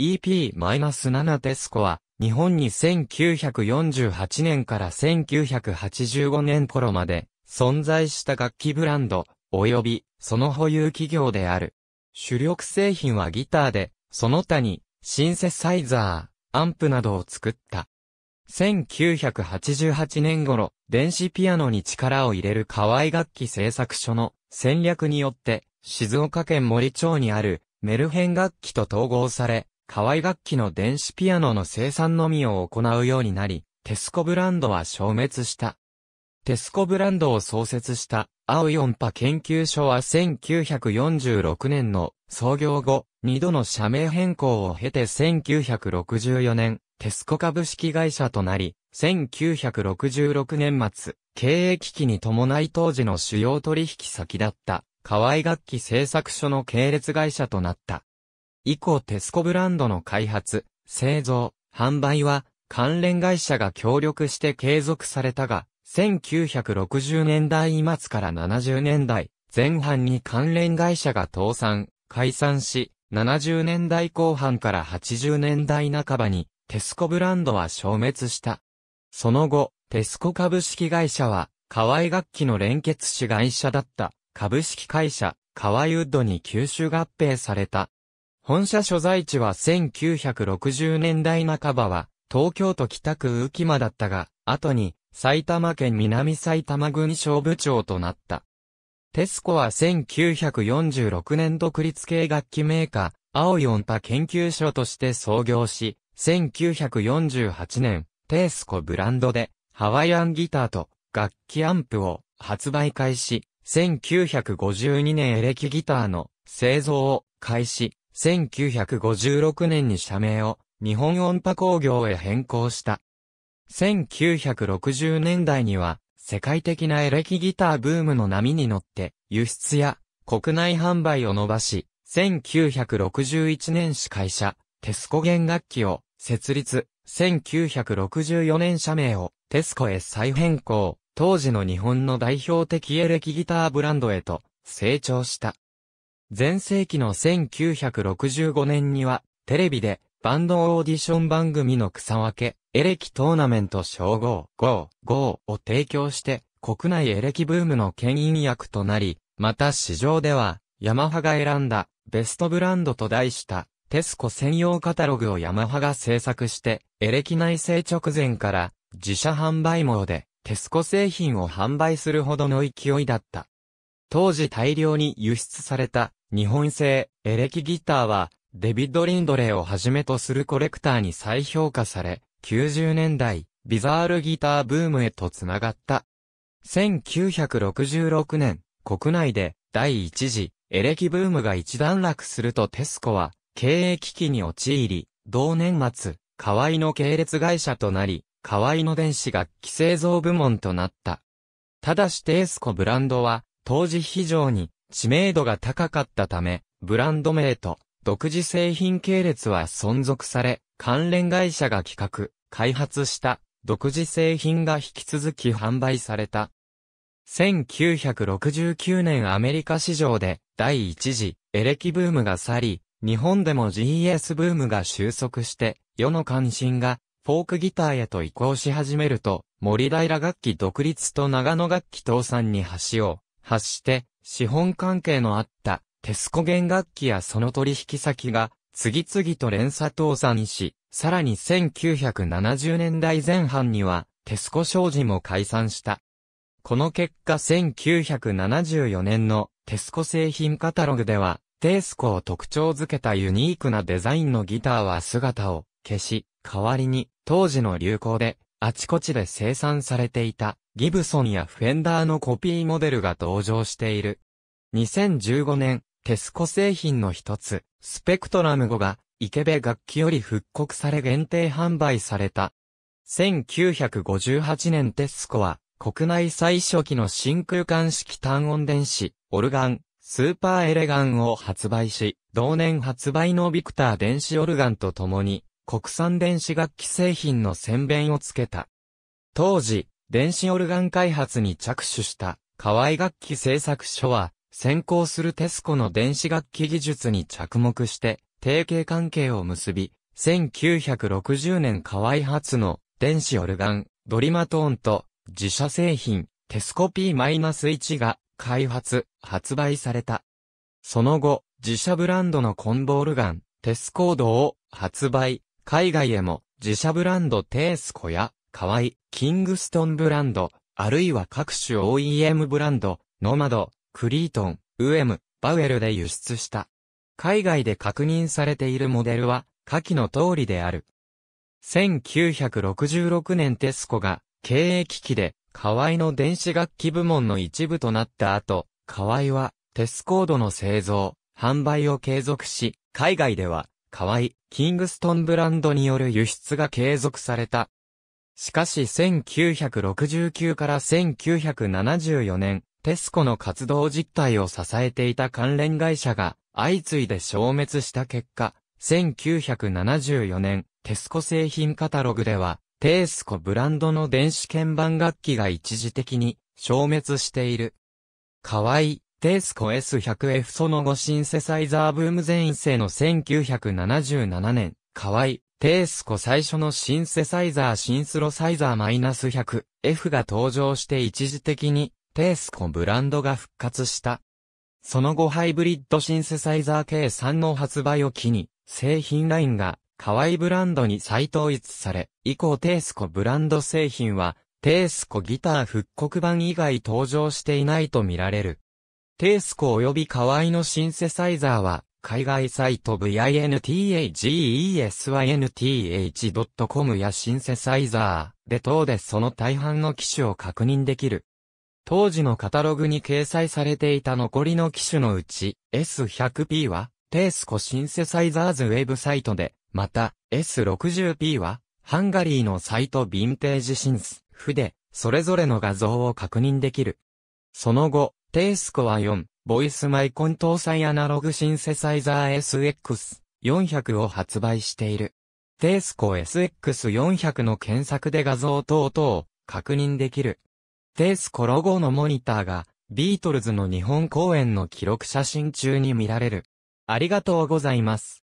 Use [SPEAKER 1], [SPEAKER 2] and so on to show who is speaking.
[SPEAKER 1] EP-7 テスコは、日本に1948年から1985年頃まで存在した楽器ブランド、及びその保有企業である。主力製品はギターで、その他にシンセサイザー、アンプなどを作った。1988年頃、電子ピアノに力を入れる河合楽器製作所の戦略によって、静岡県森町にあるメルヘン楽器と統合され、河合楽器の電子ピアノの生産のみを行うようになり、テスコブランドは消滅した。テスコブランドを創設した青ン波研究所は1946年の創業後、二度の社名変更を経て1964年、テスコ株式会社となり、1966年末、経営危機に伴い当時の主要取引先だった、河合楽器製作所の系列会社となった。以降テスコブランドの開発、製造、販売は関連会社が協力して継続されたが、1960年代末から70年代前半に関連会社が倒産、解散し、70年代後半から80年代半ばにテスコブランドは消滅した。その後、テスコ株式会社は、河合楽器の連結子会社だった株式会社、河合ウッドに吸収合併された。本社所在地は1960年代半ばは、東京都北区浮間だったが、後に、埼玉県南埼玉郡小部長となった。テスコは1946年独立系楽器メーカー、青四波研究所として創業し、1948年、テスコブランドで、ハワイアンギターと楽器アンプを発売開始、1952年エレキギターの製造を開始、1956年に社名を日本音波工業へ変更した。1960年代には世界的なエレキギターブームの波に乗って輸出や国内販売を伸ばし、1961年司会社、テスコ弦楽器を設立、1964年社名をテスコへ再変更、当時の日本の代表的エレキギターブランドへと成長した。前世紀の1965年には、テレビで、バンドオーディション番組の草分け、エレキトーナメント称号5-5を提供して、国内エレキブームの牽引役となり、また市場では、ヤマハが選んだ、ベストブランドと題した、テスコ専用カタログをヤマハが制作して、エレキ内製直前から、自社販売網で、テスコ製品を販売するほどの勢いだった。当時大量に輸出された日本製エレキギターはデビッド・リンドレーをはじめとするコレクターに再評価され、90年代、ビザールギターブームへとつながった。1966年、国内で第一次エレキブームが一段落するとテスコは経営危機に陥り、同年末、河合の系列会社となり、河合の電子楽器製造部門となった。ただしテスコブランドは当時非常に知名度が高かったため、ブランド名と独自製品系列は存続され、関連会社が企画、開発した独自製品が引き続き販売された。1969年アメリカ市場で第一次エレキブームが去り、日本でも GS ブームが収束して、世の関心がフォークギターへと移行し始めると、森平楽器独立と長野楽器倒産に橋を発して、資本関係のあった、テスコ弦楽器やその取引先が、次々と連鎖倒産し、さらに1970年代前半には、テスコ商事も解散した。この結果1974年のテスコ製品カタログでは、テスコを特徴づけたユニークなデザインのギターは姿を消し、代わりに当時の流行であちこちで生産されていた、ギブソンやフェンダーのコピーモデルが登場している。2015年、テスコ製品の一つ、スペクトラム5が、池部楽器より復刻され限定販売された。1958年テスコは、国内最初期の真空管式単音電子、オルガン、スーパーエレガンを発売し、同年発売のビクター電子オルガンと共に、国産電子楽器製品の宣弁をつけた。当時、電子オルガン開発に着手した河合楽器製作所は、先行するテスコの電子楽器技術に着目して、提携関係を結び、1960年河合発の電子オルガン、ドリマトーンと自社製品、テスコ P-1 が開発、発売された。その後、自社ブランドのコンボオルガン、テスコードを発売、海外へも自社ブランドテースコや、河合、キングストンブランド、あるいは各種 OEM ブランド、ノマド、クリートン、ウエム、バウエルで輸出した。海外で確認されているモデルは、下記の通りである。1966年テスコが経営危機で河合の電子楽器部門の一部となった後、河合はテスコードの製造、販売を継続し、海外では河合、キングストンブランドによる輸出が継続された。しかし1969から1974年、テスコの活動実態を支えていた関連会社が相次いで消滅した結果、1974年、テスコ製品カタログでは、テースコブランドの電子鍵盤楽器が一時的に消滅している。河合、テースコ S100F その後シンセサイザーブーム前世の1977年、河合、テースコ最初のシンセサイザーシンスロサイザー -100F が登場して一時的にテースコブランドが復活した。その後ハイブリッドシンセサイザー K3 の発売を機に、製品ラインが河合ブランドに再統一され、以降テースコブランド製品は、テースコギター復刻版以外登場していないと見られる。テースコ及び河合のシンセサイザーは、海外サイト vinthagesynth.com やシンセサイザーで等でその大半の機種を確認できる。当時のカタログに掲載されていた残りの機種のうち S100P はテースコシンセサイザーズウェブサイトで、また S60P はハンガリーのサイトヴィンテージシンスフでそれぞれの画像を確認できる。その後、テイスコは4、ボイスマイコン搭載アナログシンセサイザー SX400 を発売している。テイスコ SX400 の検索で画像等々、を確認できる。テイスコロゴのモニターが、ビートルズの日本公演の記録写真中に見られる。ありがとうございます。